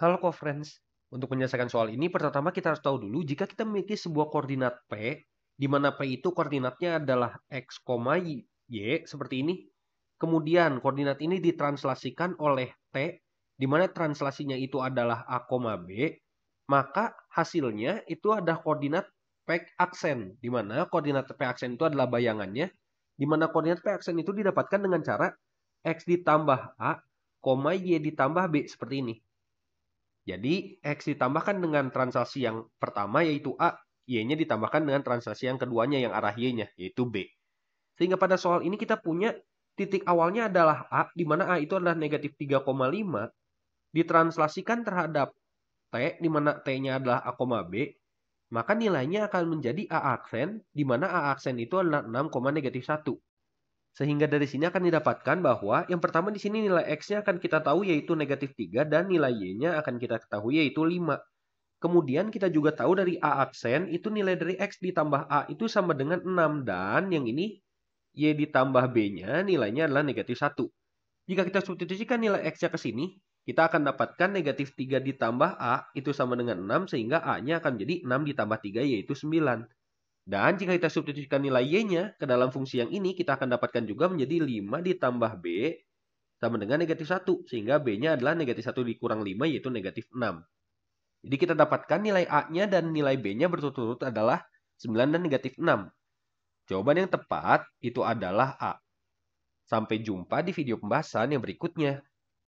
Halo kok friends untuk menyelesaikan soal ini pertama kita harus tahu dulu jika kita memiliki sebuah koordinat P, di mana P itu koordinatnya adalah X, Y, Y seperti ini. Kemudian koordinat ini ditranslasikan oleh T, di mana translasinya itu adalah A, B, maka hasilnya itu ada koordinat P aksen, di mana koordinat P aksen itu adalah bayangannya, di mana koordinat P aksen itu didapatkan dengan cara X ditambah A, Y ditambah B, seperti ini. Jadi X ditambahkan dengan transaksi yang pertama yaitu A, Y-nya ditambahkan dengan transaksi yang keduanya yang arah Y-nya yaitu B. Sehingga pada soal ini kita punya titik awalnya adalah A, di mana A itu adalah negatif 3,5, ditranslasikan terhadap T, di mana T-nya adalah A, B, maka nilainya akan menjadi A aksen, di mana A aksen itu adalah 6, negatif 1. Sehingga dari sini akan didapatkan bahwa yang pertama di sini nilai X-nya akan kita tahu yaitu negatif 3 dan nilai Y-nya akan kita ketahui yaitu 5. Kemudian kita juga tahu dari A absen itu nilai dari X ditambah A itu sama dengan 6 dan yang ini Y ditambah B-nya nilainya adalah negatif 1. Jika kita substitusikan nilai X-nya ke sini, kita akan dapatkan negatif 3 ditambah A itu sama dengan 6 sehingga A-nya akan menjadi 6 ditambah 3 yaitu 9. Dan jika kita substitusikan nilai Y-nya ke dalam fungsi yang ini, kita akan dapatkan juga menjadi 5 ditambah B sama dengan negatif 1. Sehingga B-nya adalah negatif 1 dikurang 5 yaitu negatif 6. Jadi kita dapatkan nilai A-nya dan nilai B-nya berturut-turut adalah 9 dan negatif 6. Jawaban yang tepat itu adalah A. Sampai jumpa di video pembahasan yang berikutnya.